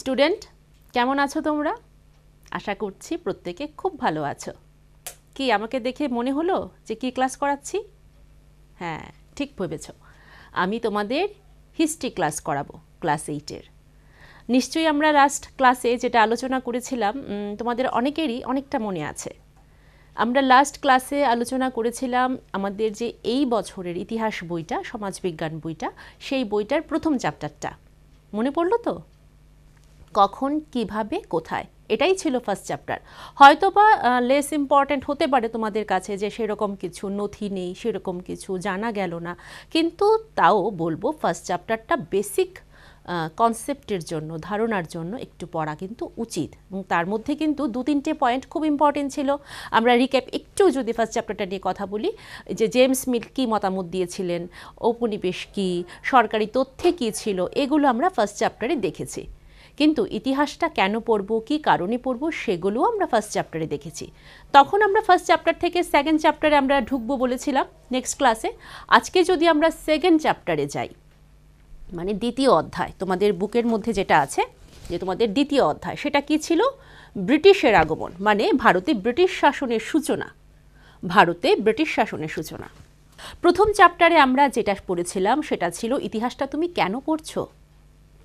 student কেমন আছো তোমরা আশা করছি প্রত্যেকে খুব ভালো আছো কি আমাকে দেখে মনে হলো যে কি ক্লাস করাচ্ছি হ্যাঁ ঠিক ভেবেছ আমি তোমাদের হিস্ট্রি ক্লাস করাবো ক্লাস এইটের নিশ্চয়ই আমরা লাস্ট ক্লাসে যেটা আলোচনা করেছিলাম তোমাদের অনেকেরই অনেকটা মনে আছে আমরা লাস্ট ক্লাসে আলোচনা করেছিলাম আমাদের যে এই বছরের ইতিহাস বইটা সমাজবিজ্ঞান বইটা সেই বইটার প্রথম চ্যাপ্টারটা মনে পড়লো তো কখন কিভাবে কোথায় এটাই ছিল ফার্স্ট চ্যাপ্টার হয়তো বা লেস ইম্পর্ট্যান্ট হতে পারে তোমাদের কাছে যে সেরকম কিছু নথি নেই সেরকম কিছু জানা গেল না কিন্তু তাও বলবো ফার্স্ট চ্যাপ্টারটা বেসিক কনসেপ্টের জন্য ধারণার জন্য একটু পড়া কিন্তু উচিত এবং তার মধ্যে কিন্তু দু তিনটে পয়েন্ট খুব ইম্পর্টেন্ট ছিল আমরা রিক্যাপ একটু যদি ফার্স্ট চ্যাপ্টারটা নিয়ে কথা বলি যে জেমস মিল কী মতামত দিয়েছিলেন ঔপনিবেশ কী সরকারি তথ্যে কী ছিল এগুলো আমরা ফার্স্ট চ্যাপ্টারে দেখেছি কিন্তু ইতিহাসটা কেন পড়ব কি কারণে পড়ব সেগুলোও আমরা ফার্স্ট চ্যাপ্টারে দেখেছি তখন আমরা ফার্স্ট চ্যাপ্টার থেকে সেকেন্ড চ্যাপ্টারে আমরা ঢুকবো বলেছিলাম নেক্সট ক্লাসে আজকে যদি আমরা সেকেন্ড চ্যাপ্টারে যাই মানে দ্বিতীয় অধ্যায় তোমাদের বুকের মধ্যে যেটা আছে যে তোমাদের দ্বিতীয় অধ্যায় সেটা কি ছিল ব্রিটিশের আগমন মানে ভারতে ব্রিটিশ শাসনের সূচনা ভারতে ব্রিটিশ শাসনের সূচনা প্রথম চ্যাপ্টারে আমরা যেটা পড়েছিলাম সেটা ছিল ইতিহাসটা তুমি কেন পড়ছো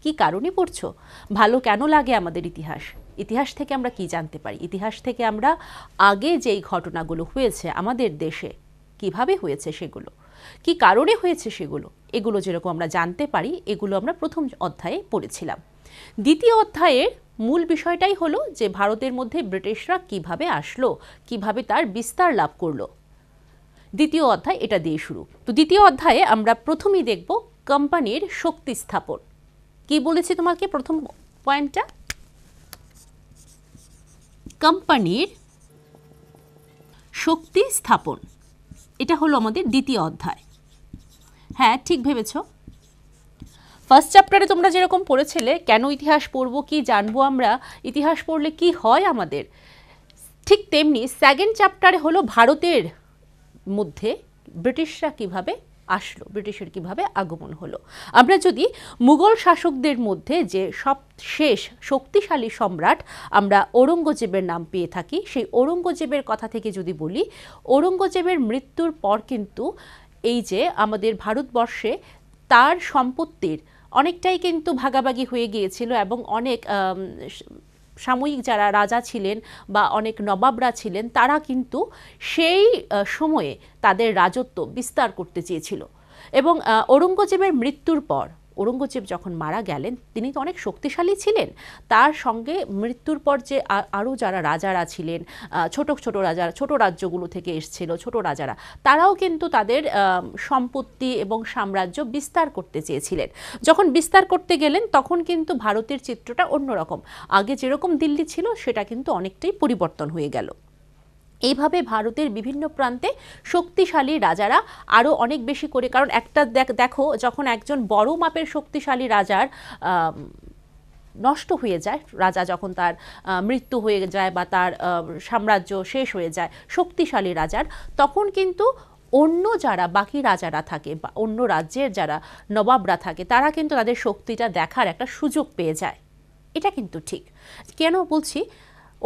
কি কারণে পড়ছো ভালো কেন লাগে আমাদের ইতিহাস ইতিহাস থেকে আমরা কি জানতে পারি ইতিহাস থেকে আমরা আগে যেই ঘটনাগুলো হয়েছে আমাদের দেশে কিভাবে হয়েছে সেগুলো কি কারণে হয়েছে সেগুলো এগুলো যেরকম আমরা জানতে পারি এগুলো আমরা প্রথম অধ্যায়ে পড়েছিলাম দ্বিতীয় অধ্যায়ের মূল বিষয়টাই হলো যে ভারতের মধ্যে ব্রিটিশরা কিভাবে আসলো কিভাবে তার বিস্তার লাভ করলো দ্বিতীয় অধ্যায় এটা দিয়ে শুরু তো দ্বিতীয় অধ্যায়ে আমরা প্রথমেই দেখব কোম্পানির শক্তি স্থাপন কি বলেছি তোমাকে প্রথম পয়েন্টটা কোম্পানির শক্তি স্থাপন এটা হলো আমাদের দ্বিতীয় অধ্যায় হ্যাঁ ঠিক ভেবেছ ফার্স্ট চ্যাপ্টারে তোমরা যেরকম পড়েছিলে কেন ইতিহাস পড়ব কি জানবো আমরা ইতিহাস পড়লে কি হয় আমাদের ঠিক তেমনি সেকেন্ড চ্যাপ্টারে হলো ভারতের মধ্যে ব্রিটিশরা কিভাবে আসলো ব্রিটিশের কিভাবে আগমন হলো আমরা যদি মুঘল শাসকদের মধ্যে যে সব শেষ শক্তিশালী সম্রাট আমরা ঔরঙ্গজেবের নাম পেয়ে থাকি সেই ঔরঙ্গজেবের কথা থেকে যদি বলি ঔরঙ্গজেবের মৃত্যুর পর কিন্তু এই যে আমাদের ভারতবর্ষে তার সম্পত্তির অনেকটাই কিন্তু ভাগাভাগি হয়ে গিয়েছিল এবং অনেক সাময়িক যারা রাজা ছিলেন বা অনেক নবাবরা ছিলেন তারা কিন্তু সেই সময়ে তাদের রাজত্ব বিস্তার করতে চেয়েছিল এবং ঔরঙ্গজেবের মৃত্যুর পর ঔরঙ্গজেব যখন মারা গেলেন তিনি তো অনেক শক্তিশালী ছিলেন তার সঙ্গে মৃত্যুর পর যে আরও যারা রাজারা ছিলেন ছোট ছোট রাজা ছোট রাজ্যগুলো থেকে এসছিল ছোট রাজারা তারাও কিন্তু তাদের সম্পত্তি এবং সাম্রাজ্য বিস্তার করতে চেয়েছিলেন যখন বিস্তার করতে গেলেন তখন কিন্তু ভারতের চিত্রটা অন্যরকম আগে যেরকম দিল্লি ছিল সেটা কিন্তু অনেকটাই পরিবর্তন হয়ে গেল এইভাবে ভারতের বিভিন্ন প্রান্তে শক্তিশালী রাজারা আরও অনেক বেশি করে কারণ একটা দেখো যখন একজন বড় মাপের শক্তিশালী রাজার নষ্ট হয়ে যায় রাজা যখন তার মৃত্যু হয়ে যায় বা তার সাম্রাজ্য শেষ হয়ে যায় শক্তিশালী রাজার তখন কিন্তু অন্য যারা বাকি রাজারা থাকে বা অন্য রাজ্যের যারা নবাবরা থাকে তারা কিন্তু তাদের শক্তিটা দেখার একটা সুযোগ পেয়ে যায় এটা কিন্তু ঠিক কেন বলছি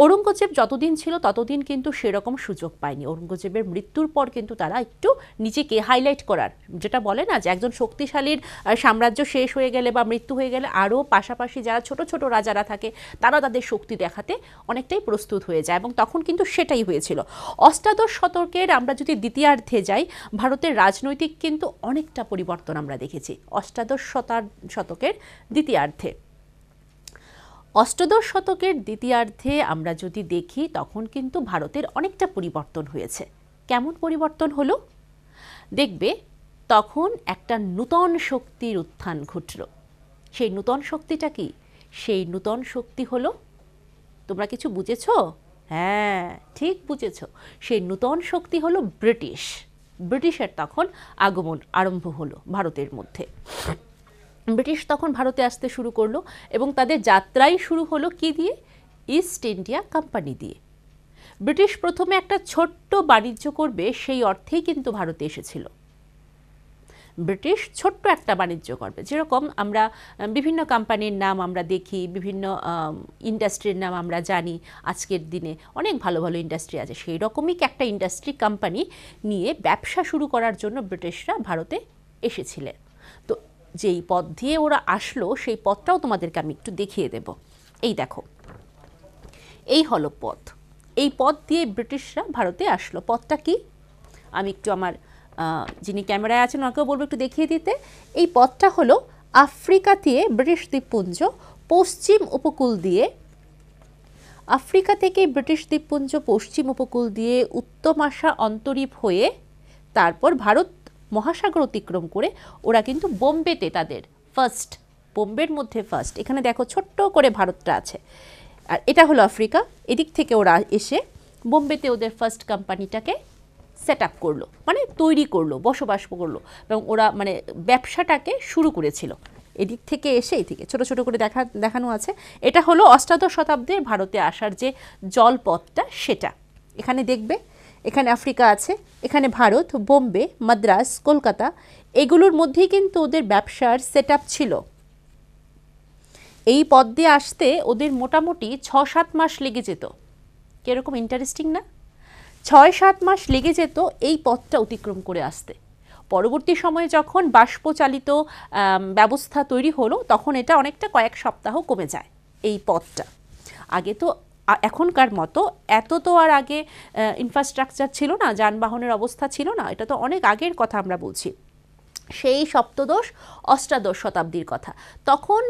ঔরঙ্গজেব যতদিন ছিল ততদিন কিন্তু সেরকম সুযোগ পায়নি ঔরঙ্গজেবের মৃত্যুর পর কিন্তু তারা একটু নিজেকে হাইলাইট করার যেটা বলে না যে একজন শক্তিশালীর সাম্রাজ্য শেষ হয়ে গেলে বা মৃত্যু হয়ে গেলে আরও পাশাপাশি যারা ছোট ছোট রাজারা থাকে তারা তাদের শক্তি দেখাতে অনেকটাই প্রস্তুত হয়ে যায় এবং তখন কিন্তু সেটাই হয়েছিল অষ্টাদশ শতকের আমরা যদি দ্বিতীয়ার্ধে যাই ভারতের রাজনৈতিক কিন্তু অনেকটা পরিবর্তন আমরা দেখেছি অষ্টাদশ শতার শতকের দ্বিতীয়ার্ধে অষ্টদশ শতকের দ্বিতীয়ার্ধে আমরা যদি দেখি তখন কিন্তু ভারতের অনেকটা পরিবর্তন হয়েছে কেমন পরিবর্তন হলো দেখবে তখন একটা নূতন শক্তির উত্থান ঘটল সেই নূতন শক্তিটা কি সেই নূতন শক্তি হলো তোমরা কিছু বুঝেছ হ্যাঁ ঠিক বুঝেছ সেই নূতন শক্তি হলো ব্রিটিশ ব্রিটিশের তখন আগমন আরম্ভ হলো ভারতের মধ্যে ব্রিটিশ তখন ভারতে আসতে শুরু করলো এবং তাদের যাত্রাই শুরু হলো কি দিয়ে ইস্ট ইন্ডিয়া কোম্পানি দিয়ে ব্রিটিশ প্রথমে একটা ছোট্ট বাণিজ্য করবে সেই অর্থেই কিন্তু ভারতে এসেছিল ব্রিটিশ ছোট্ট একটা বাণিজ্য করবে যেরকম আমরা বিভিন্ন কোম্পানির নাম আমরা দেখি বিভিন্ন ইন্ডাস্ট্রির নাম আমরা জানি আজকের দিনে অনেক ভালো ভালো ইন্ডাস্ট্রি আছে সেই রকমই একটা ইন্ডাস্ট্রি কোম্পানি নিয়ে ব্যবসা শুরু করার জন্য ব্রিটিশরা ভারতে এসেছিলেন যেই পথ দিয়ে ওরা আসলো সেই পথটাও তোমাদেরকে আমি একটু দেখিয়ে দেব এই দেখো এই হলো পথ এই পথ দিয়ে ব্রিটিশরা ভারতে আসলো পথটা কি আমি একটু আমার যিনি ক্যামেরায় আছেন ওনাকেও বলবো একটু দেখিয়ে দিতে এই পথটা হলো আফ্রিকা দিয়ে ব্রিটিশ দ্বীপপুঞ্জ পশ্চিম উপকূল দিয়ে আফ্রিকা থেকে ব্রিটিশ দ্বীপপুঞ্জ পশ্চিম উপকূল দিয়ে উত্তমাশা অন্তরীপ হয়ে তারপর ভারত মহাসাগর অতিক্রম করে ওরা কিন্তু বোম্বেতে তাদের ফার্স্ট বোম্বের মধ্যে ফার্স্ট এখানে দেখো ছোট্ট করে ভারতটা আছে আর এটা হলো আফ্রিকা এদিক থেকে ওরা এসে বোম্বেতে ওদের ফার্স্ট কোম্পানিটাকে সেট আপ করলো মানে তৈরি করলো বসবাস করলো এবং ওরা মানে ব্যবসাটাকে শুরু করেছিল এদিক থেকে এসে এই থেকে ছোট ছোট করে দেখা দেখানো আছে এটা হলো অষ্টাদশ শতাব্দীর ভারতে আসার যে জলপথটা সেটা এখানে দেখবে এখানে আফ্রিকা আছে এখানে ভারত বোম্বে মাদ্রাস কলকাতা এগুলোর মধ্যেই কিন্তু ওদের ব্যবসার সেট ছিল এই পদ দিয়ে আসতে ওদের মোটামুটি ছ সাত মাস লেগে যেত কীরকম ইন্টারেস্টিং না ছয় সাত মাস লেগে যেত এই পথটা অতিক্রম করে আসতে পরবর্তী সময়ে যখন বাষ্পচালিত ব্যবস্থা তৈরি হলো তখন এটা অনেকটা কয়েক সপ্তাহ কমে যায় এই পথটা আগে তো এখনকার মতো এত তো আর আগে ইনফ্রাস্ট্রাকচার ছিল না যানবাহনের অবস্থা ছিল না এটা তো অনেক আগের কথা আমরা বলছি সেই সপ্তদশ অষ্টাদশ শতাব্দীর কথা তখন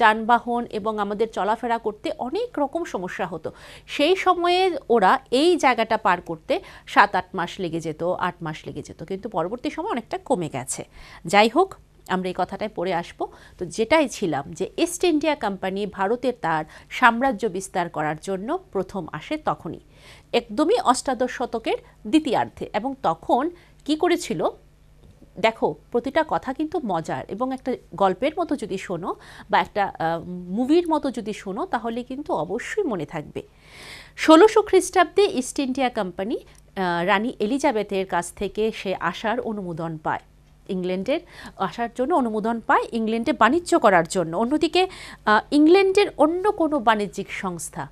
যানবাহন এবং আমাদের চলাফেরা করতে অনেক রকম সমস্যা হতো সেই সময়ে ওরা এই জায়গাটা পার করতে সাত আট মাস লেগে যেত আট মাস লেগে যেত কিন্তু পরবর্তী সময় অনেকটা কমে গেছে যাই হোক আমরা এই কথাটায় পড়ে আসব তো যেটাই ছিলাম যে ইস্ট ইন্ডিয়া কোম্পানি ভারতে তার সাম্রাজ্য বিস্তার করার জন্য প্রথম আসে তখনই একদমই অষ্টাদশ শতকের দ্বিতীয়ার্ধে এবং তখন কি করেছিল দেখো প্রতিটা কথা কিন্তু মজার এবং একটা গল্পের মতো যদি শোনো বা একটা মুভির মতো যদি শোনো তাহলে কিন্তু অবশ্যই মনে থাকবে ষোলোশো খ্রিস্টাব্দে ইস্ট ইন্ডিয়া কোম্পানি রানী এলিজাবেথের কাছ থেকে সে আসার অনুমোদন পায় ইংল্যান্ডের আসার জন্য অনুমোদন পায় ইংল্যান্ডে বাণিজ্য করার জন্য অন্যদিকে ইংল্যান্ডের অন্য কোনো বাণিজ্যিক সংস্থা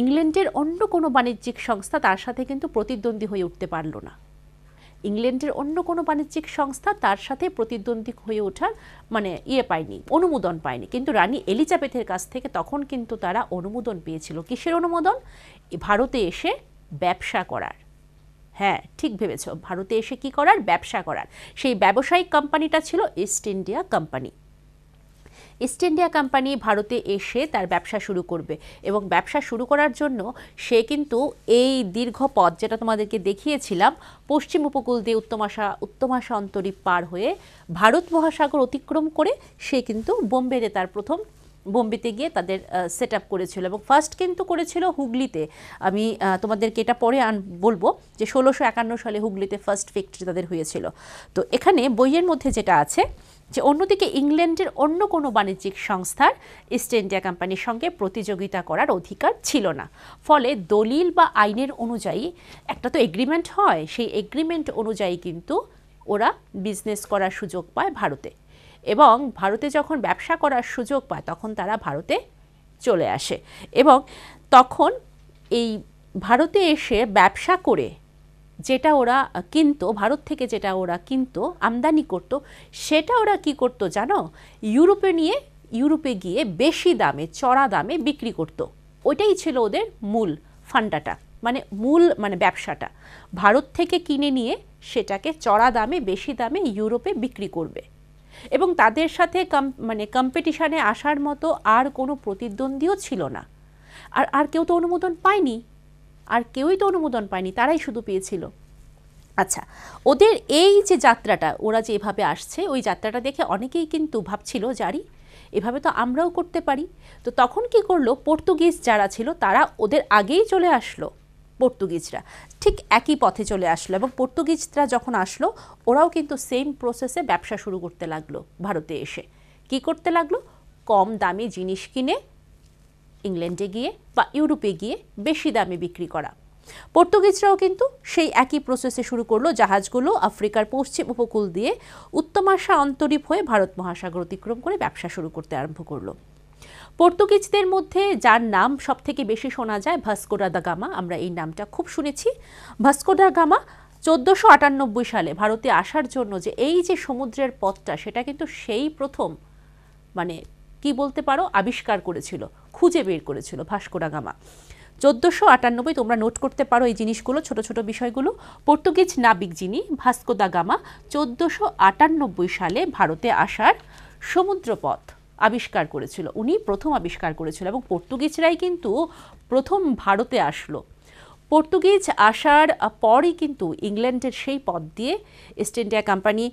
ইংল্যান্ডের অন্য কোনো বাণিজ্যিক সংস্থা তার সাথে কিন্তু প্রতিদ্বন্দ্বী হয়ে উঠতে পারল না ইংল্যান্ডের অন্য কোনো বাণিজ্যিক সংস্থা তার সাথে প্রতিদ্বন্দ্বী হয়ে ওঠার মানে ইয়ে পায়নি অনুমোদন পায়নি কিন্তু রানী এলিজাবেথের কাছ থেকে তখন কিন্তু তারা অনুমোদন পেয়েছিল কিসের অনুমোদন ভারতে এসে ব্যবসা করার হ্যাঁ ঠিক ভেবেছ ভারতে এসে কি করার ব্যবসা করার সেই ব্যবসায়িক কোম্পানিটা ছিল East India Company East India Company ভারতে এসে তার ব্যবসা শুরু করবে এবং ব্যবসা শুরু করার জন্য সে কিন্তু এই দীর্ঘ পথ যেটা তোমাদেরকে দেখিয়েছিলাম পশ্চিম উপকূল দিয়ে উত্তমাশা উত্তমাশা অন্তরী পার হয়ে ভারত মহাসাগর অতিক্রম করে সে কিন্তু বোম্বেতে তার প্রথম বোম্বেতে গিয়ে তাদের সেট আপ করেছিল এবং ফার্স্ট কিন্তু করেছিল হুগলিতে আমি তোমাদেরকে এটা পরে আন বলবো যে ষোলোশো একান্ন সালে হুগলিতে ফার্স্ট ফ্যাক্টরি তাদের হয়েছিল তো এখানে বইয়ের মধ্যে যেটা আছে যে অন্যদিকে ইংল্যান্ডের অন্য কোনো বাণিজ্যিক সংস্থার ইস্ট ইন্ডিয়া কোম্পানির সঙ্গে প্রতিযোগিতা করার অধিকার ছিল না ফলে দলিল বা আইনের অনুযায়ী একটা তো এগ্রিমেন্ট হয় সেই এগ্রিমেন্ট অনুযায়ী কিন্তু ওরা বিজনেস করার সুযোগ পায় ভারতে এবং ভারতে যখন ব্যবসা করার সুযোগ পায় তখন তারা ভারতে চলে আসে এবং তখন এই ভারতে এসে ব্যবসা করে যেটা ওরা কিনতো ভারত থেকে যেটা ওরা কিনতো আমদানি করত সেটা ওরা কি করত জানো ইউরোপে নিয়ে ইউরোপে গিয়ে বেশি দামে চড়া দামে বিক্রি করত ওইটাই ছিল ওদের মূল ফান্ডাটা মানে মূল মানে ব্যবসাটা ভারত থেকে কিনে নিয়ে সেটাকে চড়া দামে বেশি দামে ইউরোপে বিক্রি করবে এবং তাদের সাথে মানে কম্পিটিশানে আসার মতো আর কোনো প্রতিদ্বন্দ্বীও ছিল না আর আর কেউ তো অনুমোদন পায়নি আর কেউই তো অনুমোদন পায়নি তারাই শুধু পেয়েছিল আচ্ছা ওদের এই যে যাত্রাটা ওরা যে এভাবে আসছে ওই যাত্রাটা দেখে অনেকেই কিন্তু ভাবছিল জারি এভাবে তো আমরাও করতে পারি তো তখন কি করলো পর্তুগিজ যারা ছিল তারা ওদের আগেই চলে আসলো পর্তুগিজরা ঠিক একই পথে চলে আসলো এবং পর্তুগিজরা যখন আসলো ওরাও কিন্তু সেম প্রসেসে ব্যবসা শুরু করতে লাগলো ভারতে এসে কি করতে লাগলো কম দামি জিনিস কিনে ইংল্যান্ডে গিয়ে বা ইউরোপে গিয়ে বেশি দামে বিক্রি করা পর্তুগিজরাও কিন্তু সেই একই প্রসেসে শুরু করলো জাহাজগুলো আফ্রিকার পশ্চিম উপকূল দিয়ে উত্তমাশা অন্তরীপ হয়ে ভারত মহাসাগর অতিক্রম করে ব্যবসা শুরু করতে আরম্ভ করলো পর্তুগিজদের মধ্যে যার নাম সব থেকে বেশি শোনা যায় ভাস্কোডা দা গামা আমরা এই নামটা খুব শুনেছি ভাস্কোডা গামা চোদ্দোশো আটানব্বই সালে ভারতে আসার জন্য যে এই যে সমুদ্রের পথটা সেটা কিন্তু সেই প্রথম মানে কি বলতে পারো আবিষ্কার করেছিল খুঁজে বের করেছিল ভাস্কোডা গামা চোদ্দোশো আটানব্বই তোমরা নোট করতে পারো এই জিনিসগুলো ছোট ছোট বিষয়গুলো পর্তুগিজ নাবিক যিনি ভাস্কো দা গামা চোদ্দোশো আটানব্বই সালে ভারতে আসার সমুদ্রপথ আবিষ্কার করেছিল উনি প্রথম আবিষ্কার করেছিল এবং পর্তুগিজরাই কিন্তু প্রথম ভারতে আসলো পর্তুগিজ আসার পরই কিন্তু ইংল্যান্ডের সেই পদ দিয়ে ইস্ট ইন্ডিয়া কোম্পানি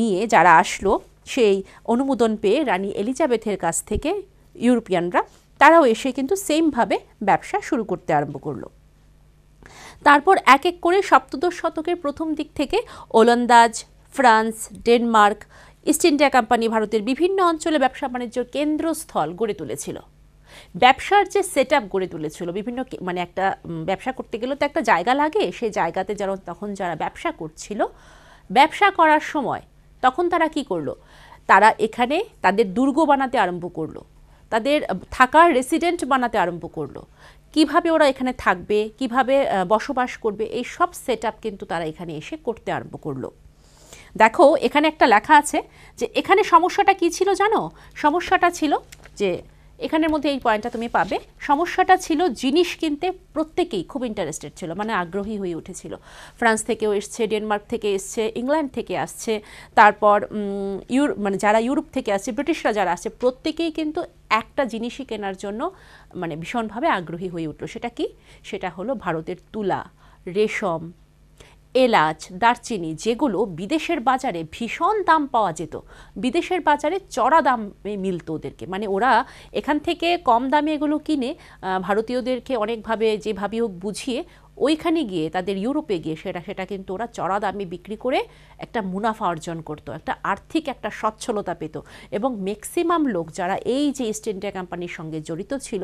নিয়ে যারা আসলো সেই অনুমোদন পেয়ে রানী এলিজাবেথের কাছ থেকে ইউরোপিয়ানরা তারাও এসে কিন্তু সেমভাবে ব্যবসা শুরু করতে আরম্ভ করলো তারপর এক এক করে সপ্তদশ শতকের প্রথম দিক থেকে ওলন্দাজ France Denmark East India Company ভারতের বিভিন্ন অঞ্চলে ব্যবসা বাণিজ্য কেন্দ্রস্থল গড়ে তুলেছিল ব্যবসার যে সেট গড়ে তুলেছিল বিভিন্ন মানে একটা ব্যবসা করতে গেলে তো একটা জায়গা লাগে সেই জায়গাতে যারা তখন যারা ব্যবসা করছিল ব্যবসা করার সময় তখন তারা কি করলো তারা এখানে তাদের দুর্গ বানাতে আরম্ভ করলো তাদের থাকার রেসিডেন্ট বানাতে আরম্ভ করলো কিভাবে ওরা এখানে থাকবে কিভাবে বসবাস করবে এই সব সেট কিন্তু তারা এখানে এসে করতে আরম্ভ করলো দেখো এখানে একটা লেখা আছে যে এখানে সমস্যাটা কি ছিল জানো সমস্যাটা ছিল যে এখানের মধ্যে এই পয়েন্টটা তুমি পাবে সমস্যাটা ছিল জিনিস কিনতে প্রত্যেকেই খুব ইন্টারেস্টেড ছিল মানে আগ্রহী হয়ে উঠেছিল ফ্রান্স থেকেও এসছে ডেনমার্ক থেকে এসছে ইংল্যান্ড থেকে আসছে তারপর ইউর মানে যারা ইউরোপ থেকে আসছে ব্রিটিশরা যারা আসছে প্রত্যেকেই কিন্তু একটা জিনিসই কেনার জন্য মানে ভীষণভাবে আগ্রহী হয়ে উঠলো সেটা কি সেটা হলো ভারতের তুলা রেশম এলাচ দারচিনি যেগুলো বিদেশের বাজারে ভীষণ দাম পাওয়া যেত বিদেশের বাজারে চড়া দামে মিলতো ওদেরকে মানে ওরা এখান থেকে কম দামে এগুলো কিনে ভারতীয়দেরকে অনেকভাবে যেভাবে হোক বুঝিয়ে ওইখানে গিয়ে তাদের ইউরোপে গিয়ে সেটা সেটা কিন্তু ওরা চড়া দামে বিক্রি করে একটা মুনাফা অর্জন করতো একটা আর্থিক একটা সচ্ছলতা পেত এবং ম্যাক্সিমাম লোক যারা এই যে ইস্ট ইন্ডিয়া কোম্পানির সঙ্গে জড়িত ছিল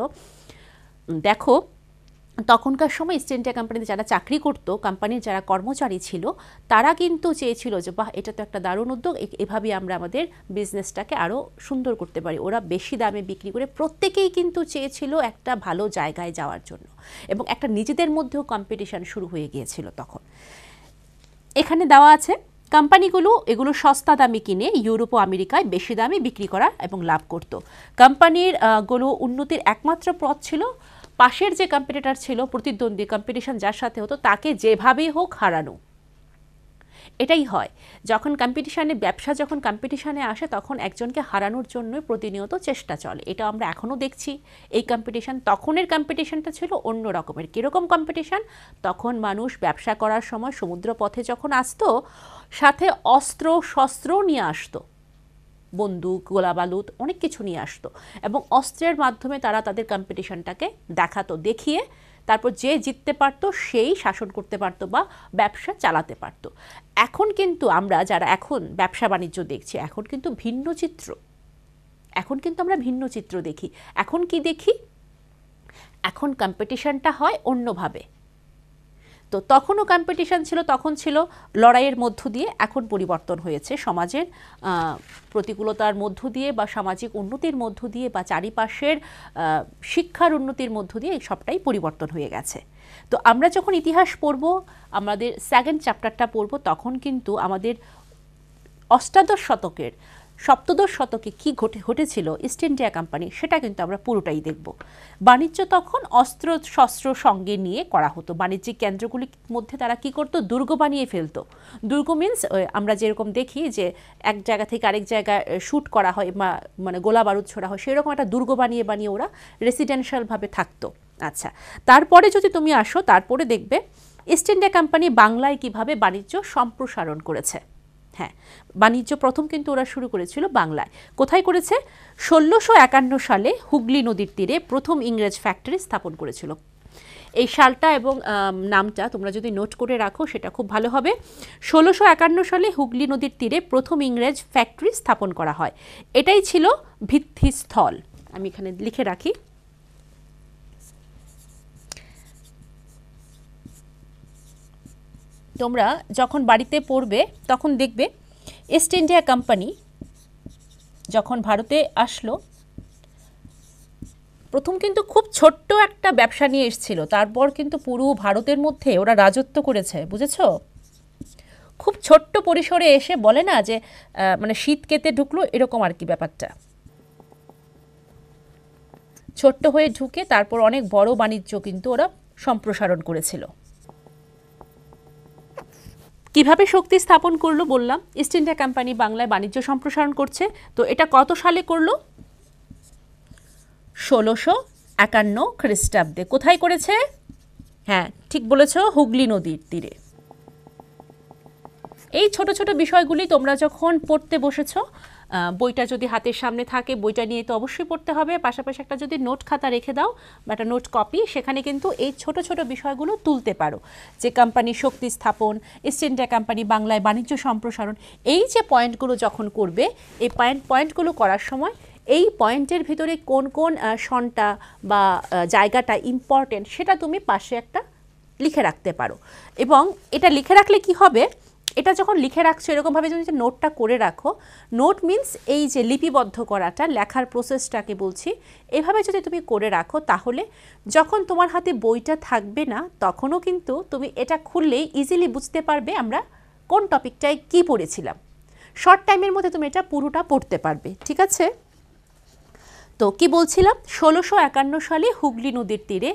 দেখো তখনকার সময় ইস্ট ইন্ডিয়া কোম্পানিতে যারা চাকরি করত কোম্পানির যারা কর্মচারী ছিল তারা কিন্তু চেয়েছিল যে বাহ এটা তো একটা দারুণ উদ্যোগ এভাবে আমরা আমাদের বিজনেসটাকে আরও সুন্দর করতে পারি ওরা বেশি দামে বিক্রি করে প্রত্যেকেই কিন্তু চেয়েছিল একটা ভালো জায়গায় যাওয়ার জন্য এবং একটা নিজেদের মধ্যেও কম্পিটিশান শুরু হয়ে গিয়েছিল তখন এখানে দেওয়া আছে কোম্পানিগুলো এগুলো সস্তা দামে কিনে ইউরোপ ও আমেরিকায় বেশি দামে বিক্রি করা এবং লাভ করত কোম্পানির গুলো উন্নতির একমাত্র পথ ছিল পাশের যে কম্পিটিটার ছিল প্রতিদ্বন্দ্বী কম্পিটিশন যার সাথে হতো তাকে যেভাবেই হোক হারানো এটাই হয় যখন কম্পিটিশানে ব্যবসা যখন কম্পিটিশানে আসে তখন একজনকে হারানোর জন্যই প্রতিনিয়ত চেষ্টা চলে এটা আমরা এখনও দেখছি এই কম্পিটিশান তখনের কম্পিটিশানটা ছিল অন্য রকমের কীরকম কম্পিটিশান তখন মানুষ ব্যবসা করার সময় সমুদ্র পথে যখন আসতো সাথে অস্ত্র শস্ত্র নিয়ে আসতো বন্দুক বালুদ অনেক কিছু নিয়ে আসতো এবং অস্ত্রের মাধ্যমে তারা তাদের কম্পিটিশনটাকে দেখাতো দেখিয়ে তারপর যে জিততে পারতো সেই শাসন করতে পারতো বা ব্যবসা চালাতে পারতো এখন কিন্তু আমরা যারা এখন ব্যবসা বাণিজ্য দেখছি এখন কিন্তু ভিন্ন চিত্র এখন কিন্তু আমরা ভিন্ন চিত্র দেখি এখন কি দেখি এখন কম্পিটিশনটা হয় অন্যভাবে তো তখনও কম্পিটিশান ছিল তখন ছিল লড়াইয়ের মধ্য দিয়ে এখন পরিবর্তন হয়েছে সমাজের প্রতিকূলতার মধ্য দিয়ে বা সামাজিক উন্নতির মধ্য দিয়ে বা চারিপাশের শিক্ষার উন্নতির মধ্য দিয়ে সবটাই পরিবর্তন হয়ে গেছে তো আমরা যখন ইতিহাস পড়ব আমাদের সেকেন্ড চ্যাপ্টারটা পড়ব তখন কিন্তু আমাদের অষ্টাদশ শতকের সপ্তদশ শতকে কি ঘটে ঘটেছিল ইস্ট ইন্ডিয়া কোম্পানি সেটা কিন্তু আমরা পুরোটাই দেখব বাণিজ্য তখন অস্ত্র শস্ত্র সঙ্গে নিয়ে করা হতো বাণিজ্যিক কেন্দ্রগুলির মধ্যে তারা কি করতো দুর্গ বানিয়ে ফেলতো দুর্গ মিন্স আমরা যেরকম দেখি যে এক জায়গা থেকে আরেক জায়গায় শ্যুট করা হয় বা মানে গোলা বারুদ ছোড়া হয় সেরকম একটা দুর্গ বানিয়ে বানিয়ে ওরা রেসিডেন্সিয়ালভাবে থাকতো আচ্ছা তারপরে যদি তুমি আসো তারপরে দেখবে ইস্ট ইন্ডিয়া কোম্পানি বাংলায় কিভাবে বাণিজ্য সম্প্রসারণ করেছে হ্যাঁ বাণিজ্য প্রথম কিন্তু ওরা শুরু করেছিল বাংলায় কোথায় করেছে ষোলোশো একান্ন সালে হুগলি নদীর তীরে প্রথম ইংরেজ ফ্যাক্টরি স্থাপন করেছিল এই সালটা এবং নামটা তোমরা যদি নোট করে রাখো সেটা খুব ভালো হবে ষোলোশো একান্ন সালে হুগলি নদীর তীরে প্রথম ইংরেজ ফ্যাক্টরি স্থাপন করা হয় এটাই ছিল ভিত্তিস্থল আমি এখানে লিখে রাখি তোমরা যখন বাড়িতে পড়বে তখন দেখবে ইস্ট ইন্ডিয়া কোম্পানি যখন ভারতে আসলো প্রথম কিন্তু খুব ছোট্ট একটা ব্যবসা নিয়ে এসেছিল তারপর কিন্তু পুরো ভারতের মধ্যে ওরা রাজত্ব করেছে বুঝেছ খুব ছোট্ট পরিসরে এসে বলে না যে মানে শীত কেতে ঢুকলো এরকম আর কি ব্যাপারটা ছোট্ট হয়ে ঢুকে তারপর অনেক বড় বাণিজ্য কিন্তু ওরা সম্প্রসারণ করেছিল কিভাবে শক্তি স্থাপন করলো বললাম ইস্ট ইন্ডিয়া কোম্পানি বাংলায় বাণিজ্য সম্প্রসারণ করছে তো এটা কত সালে করলো ষোলোশো একান্ন খ্রিস্টাব্দে কোথায় করেছে হ্যাঁ ঠিক বলেছ হুগলি নদীর তীরে এই ছোট ছোট বিষয়গুলি তোমরা যখন পড়তে বসেছ বইটা যদি হাতের সামনে থাকে বইটা নিয়ে তো অবশ্যই পড়তে হবে পাশাপাশি একটা যদি নোট খাতা রেখে দাও বা একটা নোট কপি সেখানে কিন্তু এই ছোট ছোট বিষয়গুলো তুলতে পারো যে কোম্পানি শক্তি স্থাপন ইস্ট ইন্ডিয়া কোম্পানি বাংলায় বাণিজ্য সম্প্রসারণ এই যে পয়েন্টগুলো যখন করবে এই পয়েন্ট পয়েন্টগুলো করার সময় এই পয়েন্টের ভিতরে কোন কোন সনটা বা জায়গাটা ইম্পর্টেন্ট সেটা তুমি পাশে একটা লিখে রাখতে পারো এবং এটা লিখে রাখলে কি হবে এটা যখন লিখে রাখছো এরকমভাবে যদি নোটটা করে রাখো নোট মিনস এই যে লিপিবদ্ধ করাটা লেখার প্রসেসটাকে বলছি এভাবে যদি তুমি করে রাখো তাহলে যখন তোমার হাতে বইটা থাকবে না তখনও কিন্তু তুমি এটা খুললেই ইজিলি বুঝতে পারবে আমরা কোন টপিকটায় কি পড়েছিলাম শর্ট টাইমের মধ্যে তুমি এটা পুরোটা পড়তে পারবে ঠিক আছে তো কি বলছিলাম ষোলোশো একান্ন সালে হুগলি নদীর তীরে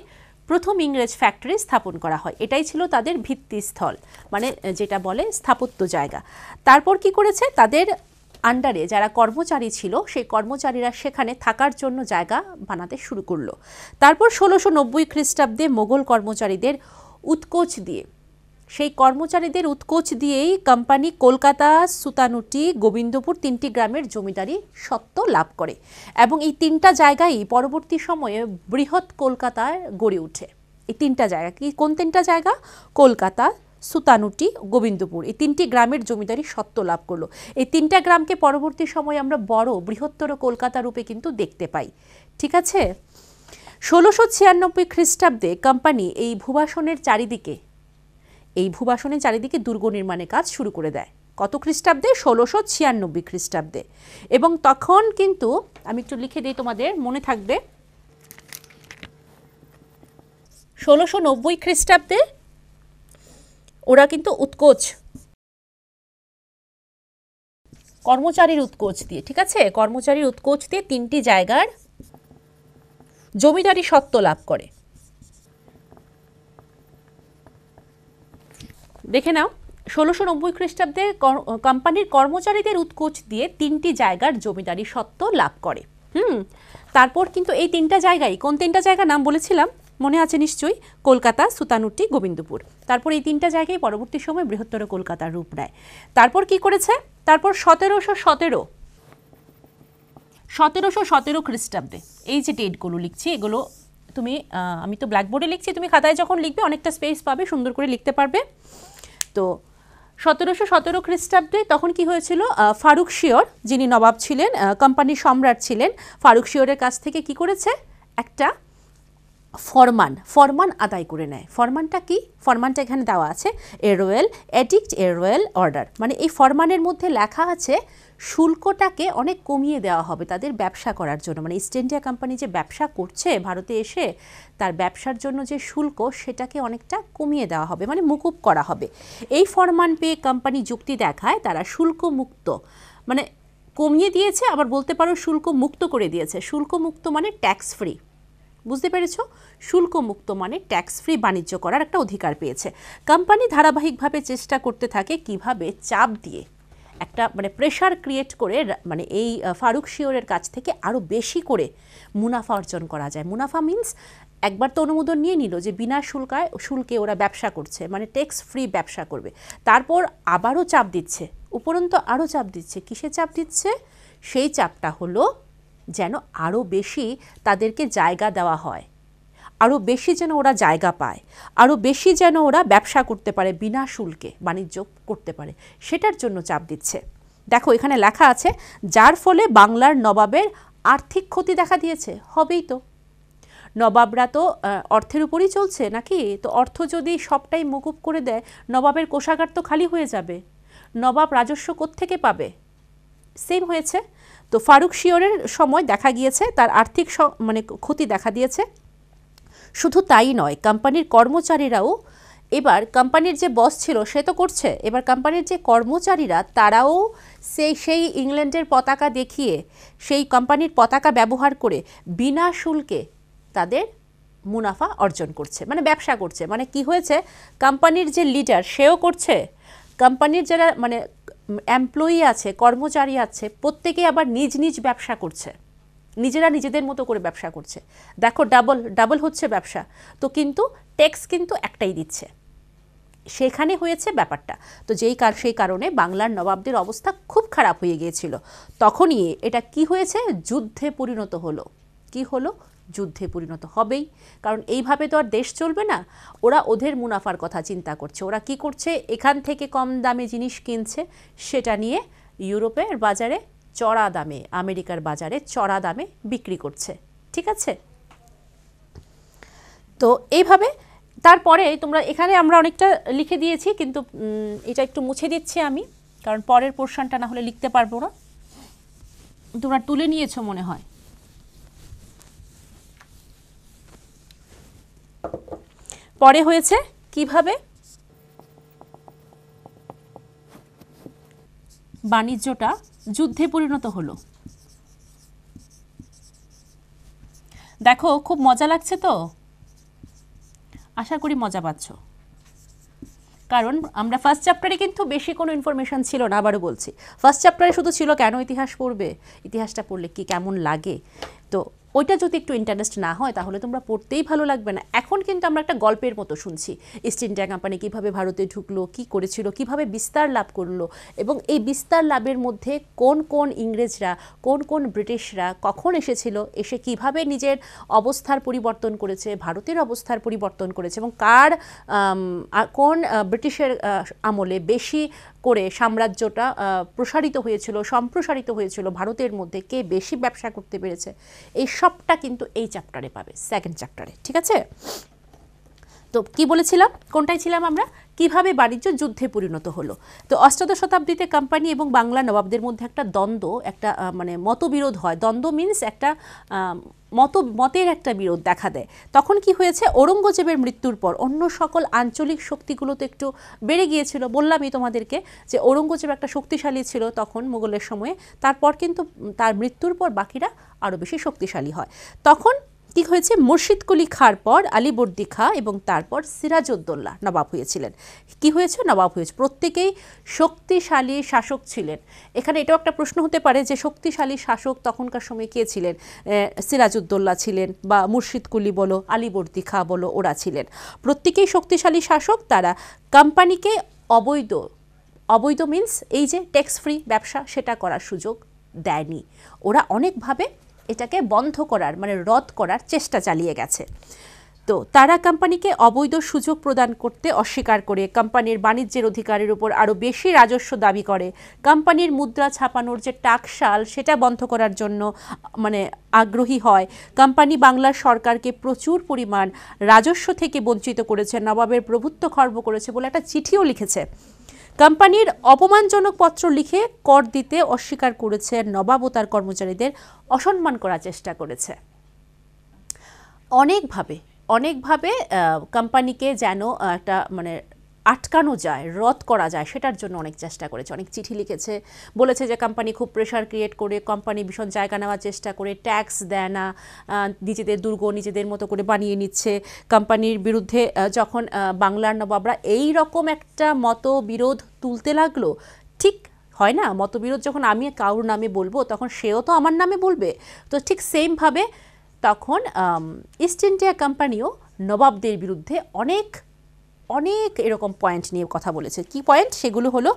প্রথম ইংরেজ ফ্যাক্টরি স্থাপন করা হয় এটাই ছিল তাদের ভিত্তিস্থল মানে যেটা বলে স্থাপত্য জায়গা তারপর কি করেছে তাদের আন্ডারে যারা কর্মচারী ছিল সেই কর্মচারীরা সেখানে থাকার জন্য জায়গা বানাতে শুরু করলো তারপর ষোলোশো নব্বই খ্রিস্টাব্দে মোগল কর্মচারীদের উৎকোচ দিয়ে সেই কর্মচারীদের উৎকোচ দিয়েই কোম্পানি কলকাতা সুতানুটি গোবিন্দপুর তিনটি গ্রামের জমিদারি সত্ত্ব লাভ করে এবং এই তিনটা জায়গায় পরবর্তী সময়ে বৃহৎ কলকাতায় গড়ে ওঠে এই তিনটা জায়গা কি কোন তিনটা জায়গা কলকাতা সুতানুটি গোবিন্দপুর এই তিনটি গ্রামের জমিদারি সত্ত্ব লাভ করলো এই তিনটা গ্রামকে পরবর্তী সময়ে আমরা বড় বৃহত্তর কলকাতা রূপে কিন্তু দেখতে পাই ঠিক আছে ষোলোশো ছিয়ানব্বই খ্রিস্টাব্দে কোম্পানি এই ভুবাসনের চারিদিকে এই ভূবাসনের চারিদিকে দুর্গ নির্মাণের কাজ শুরু করে দেয় কত খ্রিস্টাব্দে ষোলোশো ছিয়ানব্বই খ্রিস্টাব্দে এবং তখন কিন্তু আমি একটু লিখে দিই তোমাদের মনে থাকবে ষোলোশো নব্বই খ্রিস্টাব্দে ওরা কিন্তু উৎকোচ কর্মচারীর উৎকোচ দিয়ে ঠিক আছে কর্মচারীর উৎকোচ দিয়ে তিনটি জায়গার জমিদারি সত্ত্ব লাভ করে দেখে নাও ষোলোশো নব্বই খ্রিস্টাব্দে কোম্পানির কর্মচারীদের উৎকোচ দিয়ে তিনটি জায়গার জমিদারি সত্ত্ব লাভ করে হুম তারপর কিন্তু এই তিনটা জায়গায় কোন তিনটা জায়গা নাম বলেছিলাম মনে আছে নিশ্চয়ই কলকাতা সুতানুটি গোবিন্দপুর তারপর এই তিনটা জায়গায় পরবর্তী সময় বৃহত্তর কলকাতার রূপ নেয় তারপর কি করেছে তারপর সতেরোশো সতেরো সতেরোশো সতেরো খ্রিস্টাব্দে এই যে ডেটগুলো লিখছি এগুলো তুমি আমি তো ব্ল্যাকবোর্ডে লিখছি তুমি খাতায় যখন লিখবে অনেকটা স্পেস পাবে সুন্দর করে লিখতে পারবে আসত সতেরোশো সতেরো খ্রিস্টাব্দে তখন কি হয়েছিল ফারুক শিওর যিনি নবাব ছিলেন কোম্পানির সম্রাট ছিলেন ফারুক শিওরের কাছ থেকে কি করেছে একটা ফরমান ফরমান আদায় করে নেয় ফরমানটা কি ফরমানটা এখানে দেওয়া আছে a royal edict a royal order মানে এই ফরমানের মধ্যে লেখা আছে শুল্কটাকে অনেক কমিয়ে দেওয়া হবে তাদের ব্যবসা করার জন্য মানে ইস্ট ইন্ডিয়া কোম্পানি যে ব্যবসা করছে ভারতে এসে তার ব্যবসার জন্য যে শুল্ক সেটাকে অনেকটা কমিয়ে দেওয়া হবে মানে মুকুব করা হবে এই ফরমান পেয়ে কোম্পানি যুক্তি দেখায় তারা শুল্ক মুক্ত মানে কমিয়ে দিয়েছে আবার বলতে পারো শুল্ক মুক্ত করে দিয়েছে শুল্ক মুক্ত মানে ট্যাক্স ফ্রি বুঝতে পেরেছ শুল্কমুক্ত মানে ট্যাক্স ফ্রি বাণিজ্য করার একটা অধিকার পেয়েছে কোম্পানি ধারাবাহিকভাবে চেষ্টা করতে থাকে কিভাবে চাপ দিয়ে একটা মানে প্রেশার ক্রিয়েট করে মানে এই ফারুক শিওরের কাছ থেকে আরও বেশি করে মুনাফা অর্জন করা যায় মুনাফা মিনস একবার তো অনুমোদন নিয়ে নিল যে বিনা শুল্কায় শুল্কে ওরা ব্যবসা করছে মানে ট্যাক্স ফ্রি ব্যবসা করবে তারপর আবারও চাপ দিচ্ছে উপরন্তু আরও চাপ দিচ্ছে কিসে চাপ দিচ্ছে সেই চাপটা হলো যেন আরও বেশি তাদেরকে জায়গা দেওয়া হয় আরও বেশি যেন ওরা জায়গা পায় আরও বেশি যেন ওরা ব্যবসা করতে পারে বিনা শুল্কে বাণিজ্য করতে পারে সেটার জন্য চাপ দিচ্ছে দেখো এখানে লেখা আছে যার ফলে বাংলার নবাবের আর্থিক ক্ষতি দেখা দিয়েছে হবেই তো নবাবরা তো অর্থের উপরই চলছে নাকি তো অর্থ যদি সবটাই মকুব করে দেয় নবাবের কোষাগার তো খালি হয়ে যাবে নবাব রাজস্ব থেকে পাবে সেম হয়েছে তো ফারুক শিওরের সময় দেখা গিয়েছে তার আর্থিক মানে ক্ষতি দেখা দিয়েছে শুধু তাই নয় কোম্পানির কর্মচারীরাও এবার কোম্পানির যে বস ছিল সে তো করছে এবার কোম্পানির যে কর্মচারীরা তারাও সেই সেই ইংল্যান্ডের পতাকা দেখিয়ে সেই কোম্পানির পতাকা ব্যবহার করে বিনা শুল্কে তাদের মুনাফা অর্জন করছে মানে ব্যবসা করছে মানে কি হয়েছে কোম্পানির যে লিডার সেও করছে কোম্পানির যারা মানে এমপ্লয়ি আছে কর্মচারী আছে প্রত্যেকেই আবার নিজ নিজ ব্যবসা করছে নিজেরা নিজেদের মতো করে ব্যবসা করছে দেখো ডাবল ডাবল হচ্ছে ব্যবসা তো কিন্তু ট্যাক্স কিন্তু একটাই দিচ্ছে সেখানে হয়েছে ব্যাপারটা তো যেই কার সেই কারণে বাংলার নবাবদের অবস্থা খুব খারাপ হয়ে গিয়েছিল তখনই এটা কি হয়েছে যুদ্ধে পরিণত হলো কি হলো যুদ্ধে পরিণত হবেই কারণ এইভাবে তো আর দেশ চলবে না ওরা ওদের মুনাফার কথা চিন্তা করছে ওরা কি করছে এখান থেকে কম দামে জিনিস কিনছে সেটা নিয়ে ইউরোপের বাজারে চড়া দামে আমেরিকার বাজারে চড়া দামে বিক্রি করছে ঠিক আছে তো এইভাবে তারপরে তোমরা এখানে আমরা অনেকটা লিখে দিয়েছি কিন্তু এটা একটু মুছে দিচ্ছি আমি কারণ পরের পোর্শনটা না হলে লিখতে পারবো না তোমরা তুলে নিয়েছো মনে হয় পরে হয়েছে কিভাবে বাণিজ্যটা যুদ্ধে পরিণত হলো দেখো খুব মজা লাগছে তো আশা করি মজা পাচ্ছ কারণ আমরা ফার্স্ট চ্যাপ্টারে কিন্তু বেশি কোনো ইনফরমেশান ছিল না আবারও বলছি ফার্স্ট চ্যাপ্টারে শুধু ছিল কেন ইতিহাস পড়বে ইতিহাসটা পড়লে কি কেমন লাগে তো ওইটা যদি একটু ইন্টারেস্ট না হয় তাহলে তোমরা পড়তেই ভালো লাগবে না এখন কিন্তু আমরা একটা গল্পের মতো শুনছি ইস্ট ইন্ডিয়া কোম্পানি কীভাবে ভারতে ঢুকলো কি করেছিল কিভাবে বিস্তার লাভ করলো এবং এই বিস্তার লাভের মধ্যে কোন কোন ইংরেজরা কোন কোন ব্রিটিশরা কখন এসেছিল এসে কিভাবে নিজের অবস্থার পরিবর্তন করেছে ভারতের অবস্থার পরিবর্তন করেছে এবং কার কোন ব্রিটিশের আমলে বেশি করে সাম্রাজ্যটা প্রসারিত হয়েছিল সম্প্রসারিত হয়েছিল ভারতের মধ্যে কে বেশি ব্যবসা করতে পেরেছে এই সবটা কিন্তু এই চ্যাপ্টারে পাবে সেকেন্ড চ্যাপ্টারে ঠিক আছে তো কি বলেছিলাম কোনটাই ছিলাম আমরা কিভাবে বাণিজ্য যুদ্ধে পরিণত হলো তো অষ্টাদশ শতাব্দীতে কোম্পানি এবং বাংলা নবাবদের মধ্যে একটা দ্বন্দ্ব একটা মানে মতবিরোধ হয় দ্বন্দ্ব মিনস একটা মত মতের একটা বিরোধ দেখা দেয় তখন কি হয়েছে ঔরঙ্গজেবের মৃত্যুর পর অন্য সকল আঞ্চলিক শক্তিগুলো তো একটু বেড়ে গিয়েছিল বললামই তোমাদেরকে যে ঔরঙ্গজেব একটা শক্তিশালী ছিল তখন মোগলের সময়ে তারপর কিন্তু তার মৃত্যুর পর বাকিরা আরও বেশি শক্তিশালী হয় তখন কি হয়েছে মুর্শিদ কলি খার পর আলিবর্দি খা এবং তারপর সিরাজউদ্দৌলা নবাব হয়েছিলেন কি হয়েছে নবাব হয়েছে প্রত্যেকেই শক্তিশালী শাসক ছিলেন এখানে এটাও একটা প্রশ্ন হতে পারে যে শক্তিশালী শাসক তখনকার সময় কে ছিলেন সিরাজউদ্দৌলা ছিলেন বা মুর্শিদ কলি বলো আলিবর্দি খা বলো ওরা ছিলেন প্রত্যেকেই শক্তিশালী শাসক তারা কোম্পানিকে অবৈধ অবৈধ মিনস এই যে ট্যাক্স ফ্রি ব্যবসা সেটা করার সুযোগ দেয়নি ওরা অনেকভাবে এটাকে বন্ধ করার মানে রদ করার চেষ্টা চালিয়ে গেছে তো তারা কোম্পানিকে অবৈধ সুযোগ প্রদান করতে অস্বীকার করে কোম্পানির বাণিজ্যের অধিকারের উপর আরও বেশি রাজস্ব দাবি করে কোম্পানির মুদ্রা ছাপানোর যে টাকশাল সেটা বন্ধ করার জন্য মানে আগ্রহী হয় কোম্পানি বাংলার সরকারকে প্রচুর পরিমাণ রাজস্ব থেকে বঞ্চিত করেছে নবাবের প্রভুত্ব খর্ব করেছে বলে একটা চিঠিও লিখেছে কোম্পানির অপমানজনক পত্র লিখে কর দিতে অস্বীকার করেছে নবাব ও তার কর্মচারীদের অসম্মান করার চেষ্টা করেছে অনেকভাবে অনেকভাবে কোম্পানিকে যেন একটা মানে আটকানো যায় রদ করা যায় সেটার জন্য অনেক চেষ্টা করেছে অনেক চিঠি লিখেছে বলেছে যে কোম্পানি খুব প্রেশার ক্রিয়েট করে কোম্পানি ভীষণ জায়গা নেওয়ার চেষ্টা করে ট্যাক্স দেয় না নিজেদের দুর্গ নিজেদের মতো করে বানিয়ে নিচ্ছে কোম্পানির বিরুদ্ধে যখন বাংলার নবাবরা এই রকম একটা মতবিরোধ তুলতে লাগলো ঠিক হয় না মতবিরোধ যখন আমি কারোর নামে বলবো তখন সেও তো আমার নামে বলবে তো ঠিক সেমভাবে তখন ইস্ট ইন্ডিয়া কোম্পানিও নবাবদের বিরুদ্ধে অনেক অনেক এরকম পয়েন্ট নিয়ে কথা বলেছে কি পয়েন্ট সেগুলো হলো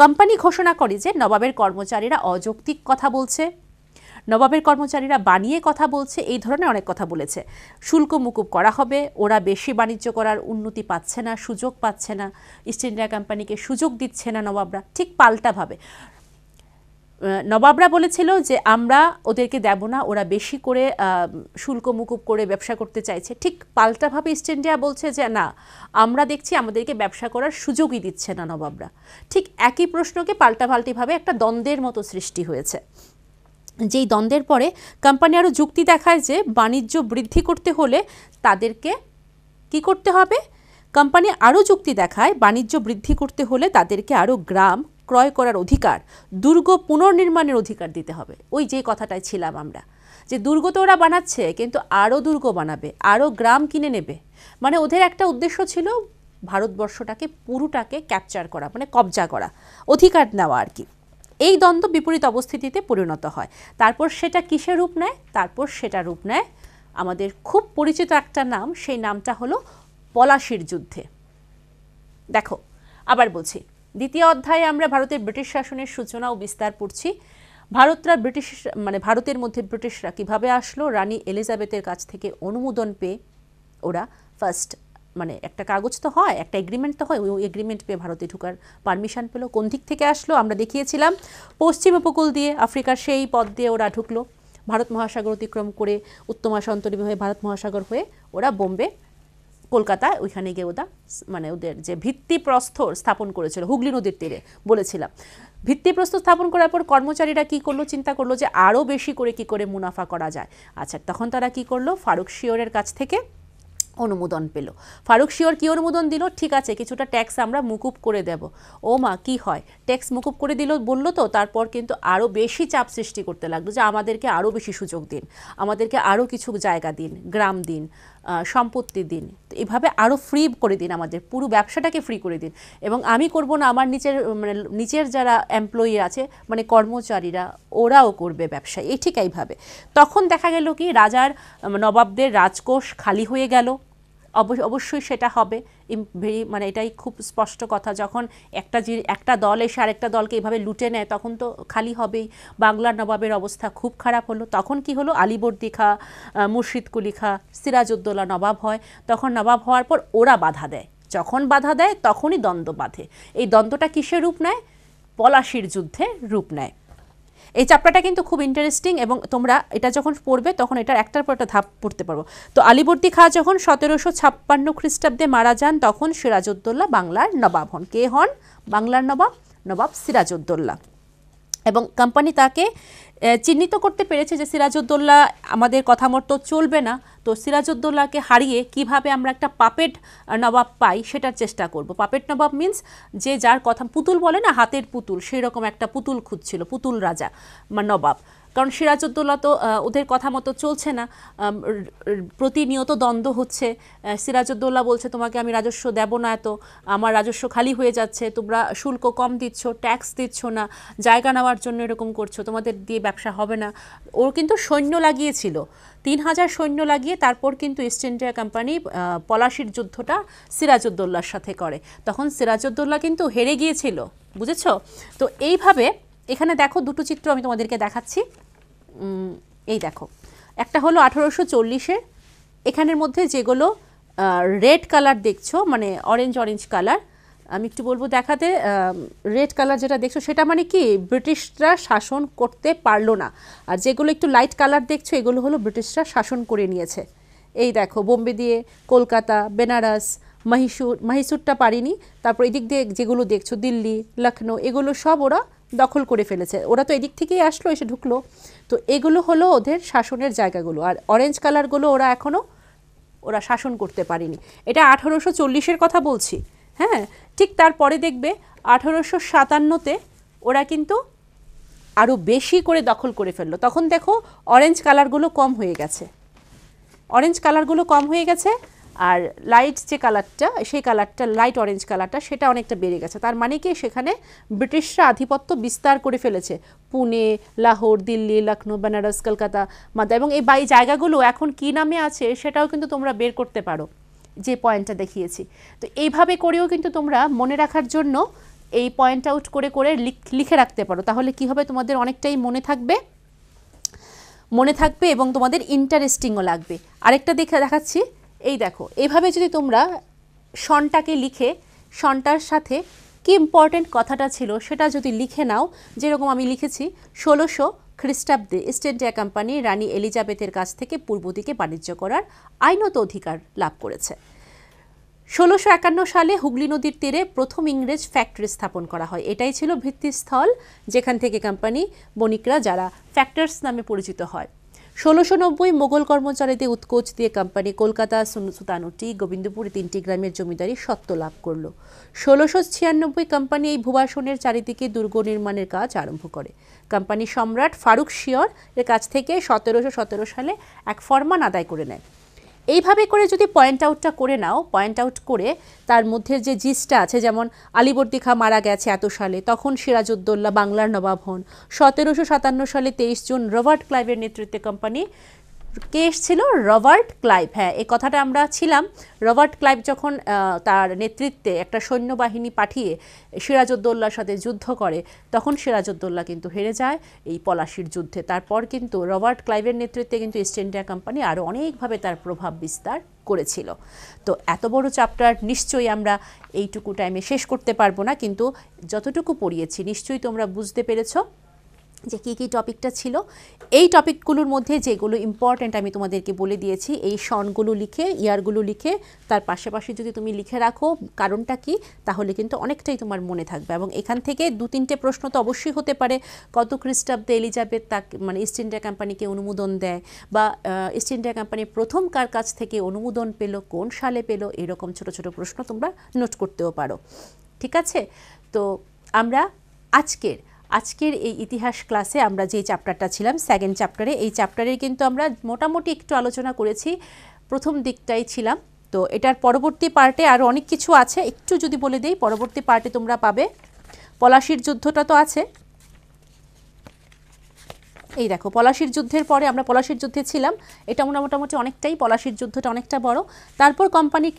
কোম্পানি ঘোষণা করে যে নবাবের কর্মচারীরা অযৌক্তিক কথা বলছে নবাবের কর্মচারীরা বানিয়ে কথা বলছে এই ধরনের অনেক কথা বলেছে শুল্ক মুকুব করা হবে ওরা বেশি বাণিজ্য করার উন্নতি পাচ্ছে না সুযোগ পাচ্ছে না ইস্ট ইন্ডিয়া কোম্পানিকে সুযোগ দিচ্ছে না নবাবরা ঠিক পাল্টাভাবে নবাবরা বলেছিল যে আমরা ওদেরকে দেব না ওরা বেশি করে শুল্ক মুকুব করে ব্যবসা করতে চাইছে ঠিক পাল্টাভাবে ইস্ট ইন্ডিয়া বলছে যে না আমরা দেখছি আমাদেরকে ব্যবসা করার সুযোগই দিচ্ছে না নবাবরা ঠিক একই প্রশ্নকে পাল্টাপাল্টিভাবে একটা দ্বন্দ্বের মতো সৃষ্টি হয়েছে যেই দ্বন্দ্বের পরে কোম্পানি আরও যুক্তি দেখায় যে বাণিজ্য বৃদ্ধি করতে হলে তাদেরকে কি করতে হবে কোম্পানি আরও যুক্তি দেখায় বাণিজ্য বৃদ্ধি করতে হলে তাদেরকে আরও গ্রাম ক্রয় করার অধিকার দুর্গ পুনর্নির্মাণের অধিকার দিতে হবে ওই যে কথাটায় ছিলাম আমরা যে দুর্গ তো ওরা বানাচ্ছে কিন্তু আরও দুর্গ বানাবে আরও গ্রাম কিনে নেবে মানে ওদের একটা উদ্দেশ্য ছিল ভারতবর্ষটাকে পুরোটাকে ক্যাপচার করা মানে কবজা করা অধিকার নেওয়া আর কি এই দ্বন্দ্ব বিপরীত অবস্থিতিতে পরিণত হয় তারপর সেটা কিসে রূপ নেয় তারপর সেটা রূপ নেয় আমাদের খুব পরিচিত একটা নাম সেই নামটা হলো পলাশির যুদ্ধে দেখো আবার বলছি দ্বিতীয় অধ্যায়ে আমরা ভারতের ব্রিটিশ শাসনের সূচনা ও বিস্তার পড়ছি ভারতরা ব্রিটিশ মানে ভারতের মধ্যে ব্রিটিশরা কিভাবে আসলো রানী এলিজাবেথের কাছ থেকে অনুমোদন পেয়ে ওরা ফার্স্ট মানে একটা কাগজ তো হয় একটা এগ্রিমেন্ট তো হয় ওই এগ্রিমেন্ট পেয়ে ভারতে ঢুকার পারমিশন পেলো কোন দিক থেকে আসলো আমরা দেখিয়েছিলাম পশ্চিম উপকূল দিয়ে আফ্রিকার সেই পথ দিয়ে ওরা ঢুকলো ভারত মহাসাগর অতিক্রম করে সন্তরী হয়ে ভারত মহাসাগর হয়ে ওরা বোম্বে কলকাতায় ওইখানে গিয়ে ওটা মানে ওদের যে ভিত্তিপ্রস্তর স্থাপন করেছিল হুগলি নদীর তীরে বলেছিলাম ভিত্তিপ্রস্তর স্থাপন করার পর কর্মচারীরা কি করলো চিন্তা করলো যে আরও বেশি করে কি করে মুনাফা করা যায় আচ্ছা তখন তারা কি করলো ফারুক শিওরের কাছ থেকে অনুমোদন পেল ফারুক শিওর কী অনুমোদন দিল ঠিক আছে কিছুটা ট্যাক্স আমরা মুকুব করে দেব ও মা কি হয় ট্যাক্স মুকুব করে দিল বললো তো তারপর কিন্তু আরও বেশি চাপ সৃষ্টি করতে লাগলো যে আমাদেরকে আরও বেশি সুযোগ দিন আমাদেরকে আরও কিছু জায়গা দিন গ্রাম দিন সম্পত্তির দিন তো এভাবে আরও ফ্রি করে দিন আমাদের পুরো ব্যবসাটাকে ফ্রি করে দিন এবং আমি করব না আমার নিচের মানে নিচের যারা এমপ্লয়ি আছে মানে কর্মচারীরা ওরাও করবে ব্যবসা এই ঠিক এইভাবে তখন দেখা গেল কি রাজার নবাবদের রাজকোষ খালি হয়ে গেল অবশ্যই সেটা হবে ভেরি মানে এটাই খুব স্পষ্ট কথা যখন একটা যে একটা দল এসে আরেকটা দলকে এভাবে লুটে নেয় তখন তো খালি হবেই বাংলার নবাবের অবস্থা খুব খারাপ হলো তখন কি হলো আলিবর্দি খা মুর্শিদকুলি খা সিরাজউদ্দৌলা নবাব হয় তখন নবাব হওয়ার পর ওরা বাধা দেয় যখন বাধা দেয় তখনই দ্বন্দ্ব বাঁধে এই দ্বন্দ্বটা কিসের রূপ নেয় পলাশির যুদ্ধে রূপ নেয় এই চ্যাপ্টারটা কিন্তু খুব ইন্টারেস্টিং এবং তোমরা এটা যখন পড়বে তখন এটার একটার পর একটা ধাপ পড়তে পারবো তো আলিবর্দী খাঁ যখন সতেরোশো ছাপ্পান্ন খ্রিস্টাব্দে মারা যান তখন সিরাজউদ্দৌলা বাংলার নবাব হন কে হন বাংলার নবাব নবাব সিরাজউদ্দৌল্লা এবং কোম্পানি তাকে চিহ্নিত করতে পেরেছে যে সিরাজউদ্দৌল্লা আমাদের কথা মতো চলবে না তো সিরাজউদ্দৌলাকে হারিয়ে কিভাবে আমরা একটা পাপেট নবাব পাই সেটার চেষ্টা করব পাপেট নবাব মিন্স যে যার কথা পুতুল বলে না হাতের পুতুল সেই রকম একটা পুতুল খুঁজছিল পুতুল রাজা নবাব কারণ সিরাজউদ্দৌলা তো ওদের কথা মতো চলছে না প্রতিনিয়ত দ্বন্দ্ব হচ্ছে সিরাজউদ্দৌলা বলছে তোমাকে আমি রাজস্ব দেব না এত আমার রাজস্ব খালি হয়ে যাচ্ছে তোমরা শুল্ক কম দিচ্ছ ট্যাক্স দিচ্ছ না জায়গা নেওয়ার জন্য এরকম করছো তোমাদের দিয়ে ব্যবসা হবে না ওর কিন্তু সৈন্য লাগিয়েছিল তিন হাজার সৈন্য লাগিয়ে তারপর কিন্তু ইস্ট ইন্ডিয়া কোম্পানি পলাশির যুদ্ধটা সিরাজউদ্দৌলার সাথে করে তখন সিরাজউদ্দৌলা কিন্তু হেরে গিয়েছিল বুঝেছ তো এইভাবে এখানে দেখো দুটো চিত্র আমি তোমাদেরকে দেখাচ্ছি এই দেখো একটা হলো আঠেরোশো চল্লিশের এখানের মধ্যে যেগুলো রেড কালার দেখছো মানে অরেঞ্জ অরেঞ্জ কালার আমি একটু বলবো দেখাতে রেড কালার যেটা দেখছো সেটা মানে কি ব্রিটিশরা শাসন করতে পারলো না আর যেগুলো একটু লাইট কালার দেখছো এগুলো হলো ব্রিটিশরা শাসন করে নিয়েছে এই দেখো বোম্বে দিয়ে কলকাতা বেনারস মহীশূর মহীশূরটা পারিনি তারপর এদিক দিয়ে যেগুলো দেখছো দিল্লি লখনৌ এগুলো সব ওরা দখল করে ফেলেছে ওরা তো এদিক থেকেই আসলো এসে ঢুকলো তো এগুলো হলো ওদের শাসনের জায়গাগুলো আর অরেঞ্জ কালারগুলো ওরা এখনও ওরা শাসন করতে পারেনি এটা আঠারোশো চল্লিশের কথা বলছি হ্যাঁ ঠিক তারপরে দেখবে আঠারোশো সাতান্নতে ওরা কিন্তু আরও বেশি করে দখল করে ফেললো তখন দেখো অরেঞ্জ কালারগুলো কম হয়ে গেছে অরেঞ্জ কালারগুলো কম হয়ে গেছে আর লাইট যে কালারটা সেই কালারটা লাইট অরেঞ্জ কালারটা সেটা অনেকটা বেড়ে গেছে তার মানে কি সেখানে ব্রিটিশরা আধিপত্য বিস্তার করে ফেলেছে পুনে লাহোর দিল্লি লখনৌ বেনারস কলকাতা মাদা এবং এই বাই জায়গাগুলো এখন কি নামে আছে সেটাও কিন্তু তোমরা বের করতে পারো যে পয়েন্টটা দেখিয়েছি তো এইভাবে করেও কিন্তু তোমরা মনে রাখার জন্য এই পয়েন্ট আউট করে করে লিখে রাখতে পারো তাহলে কি হবে তোমাদের অনেকটাই মনে থাকবে মনে থাকবে এবং তোমাদের ইন্টারেস্টিংও লাগবে আরেকটা দেখে দেখাচ্ছি এই দেখো এভাবে যদি তোমরা সনটাকে লিখে সনটার সাথে কি ইম্পর্টেন্ট কথাটা ছিল সেটা যদি লিখে নাও যেরকম আমি লিখেছি ষোলোশো খ্রিস্টাব্দে ইস্ট ইন্ডিয়া কোম্পানি রানী এলিজাবেথের কাছ থেকে পূর্ব দিকে বাণিজ্য করার আইনত অধিকার লাভ করেছে ষোলোশো একান্ন সালে হুগলি নদীর তীরে প্রথম ইংরেজ ফ্যাক্টরি স্থাপন করা হয় এটাই ছিল ভিত্তিস্থল যেখান থেকে কোম্পানি বণিকরা যারা ফ্যাক্টরস নামে পরিচিত হয় ষোলোশো নব্বই মোগল কর্মচারীদের উৎকোচ দিয়ে কোম্পানি কলকাতা সুতানুটি গোবিন্দপুরে তিনটি গ্রামের জমিদারি সত্ত্ব লাভ করল ষোলোশো ছিয়ানব্বই কোম্পানি এই ভুবাসনের চারিদিকে দুর্গ নির্মাণের কাজ আরম্ভ করে কোম্পানি সম্রাট ফারুক শিয়র এর কাছ থেকে সতেরোশো সতেরো সালে এক ফরমান আদায় করে নেয় এইভাবে করে যদি পয়েন্ট আউটটা করে নাও পয়েন্ট আউট করে তার মধ্যে যে জিসটা আছে যেমন আলিবর্দী খা মারা গেছে এত সালে তখন সিরাজউদ্দৌলা বাংলার নবাব হন সতেরোশো সাতান্ন সালে তেইশ জুন রবার্ট ক্লাইভের নেতৃত্বে কোম্পানি কে ছিল রবার্ট ক্লাইভ হ্যাঁ এই কথাটা আমরা ছিলাম রবার্ট ক্লাইভ যখন তার নেতৃত্বে একটা সৈন্যবাহিনী পাঠিয়ে সিরাজউদ্দৌল্লার সাথে যুদ্ধ করে তখন সিরাজউদ্দৌল্লা কিন্তু হেরে যায় এই পলাশির যুদ্ধে তারপর কিন্তু রবার্ট ক্লাইভের নেতৃত্বে কিন্তু ইস্ট ইন্ডিয়া কোম্পানি আরও অনেকভাবে তার প্রভাব বিস্তার করেছিল তো এত বড় চ্যাপ্টার নিশ্চয়ই আমরা এইটুকু টাইমে শেষ করতে পারবো না কিন্তু যতটুকু পড়িয়েছি নিশ্চয়ই তোমরা বুঝতে পেরেছো যে কী কী টপিকটা ছিল এই টপিকগুলোর মধ্যে যেগুলো ইম্পর্ট্যান্ট আমি তোমাদেরকে বলে দিয়েছি এই সনগুলো লিখে ইয়ারগুলো লিখে তার পাশাপাশি যদি তুমি লিখে রাখো কারণটা কি তাহলে কিন্তু অনেকটাই তোমার মনে থাকবে এবং এখান থেকে দু তিনটে প্রশ্ন তো অবশ্যই হতে পারে কত খ্রিস্টাব্দে এলিজাবেথ তাকে মানে ইস্ট ইন্ডিয়া কোম্পানিকে অনুমোদন দেয় বা ইস্ট ইন্ডিয়া কোম্পানি প্রথম কার কাছ থেকে অনুমোদন পেল কোন সালে পেল এরকম ছোট ছোট প্রশ্ন তোমরা নোট করতেও পারো ঠিক আছে তো আমরা আজকের আজকের এই ইতিহাস ক্লাসে আমরা যে চ্যাপ্টারটা ছিলাম সেকেন্ড চ্যাপ্টারে এই চ্যাপ্টারে কিন্তু আমরা মোটামুটি একটু আলোচনা করেছি প্রথম দিকটাই ছিলাম তো এটার পরবর্তী পার্টে আরও অনেক কিছু আছে একটু যদি বলে দিই পরবর্তী পার্টে তোমরা পাবে পলাশির যুদ্ধটা তো আছে এই দেখো পলাশির যুদ্ধের পরে আমরা পলাশির যুদ্ধে ছিলাম এটা আমরা মোটামুটি অনেকটাই পলাশির যুদ্ধটা অনেকটা বড় তারপর কোম্পানির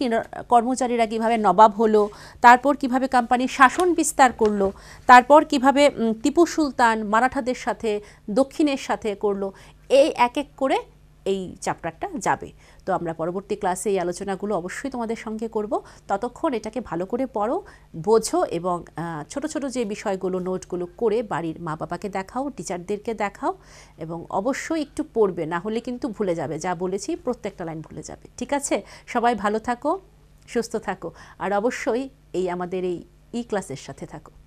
কর্মচারীরা কীভাবে নবাব হলো তারপর কিভাবে কোম্পানির শাসন বিস্তার করলো তারপর কিভাবে টিপু সুলতান মারাঠাদের সাথে দক্ষিণের সাথে করলো এই এক এক করে এই চ্যাপ্টারটা যাবে তো আমরা পরবর্তী ক্লাসে এই আলোচনাগুলো অবশ্যই তোমাদের সঙ্গে করব ততক্ষণ এটাকে ভালো করে পড়ো বোঝো এবং ছোট ছোট যে বিষয়গুলো নোটগুলো করে বাড়ির মা বাবাকে দেখাও টিচারদেরকে দেখাও এবং অবশ্যই একটু পড়বে না হলে কিন্তু ভুলে যাবে যা বলেছি প্রত্যেকটা লাইন ভুলে যাবে ঠিক আছে সবাই ভালো থাকো সুস্থ থাকো আর অবশ্যই এই আমাদের এই ই ক্লাসের সাথে থাকো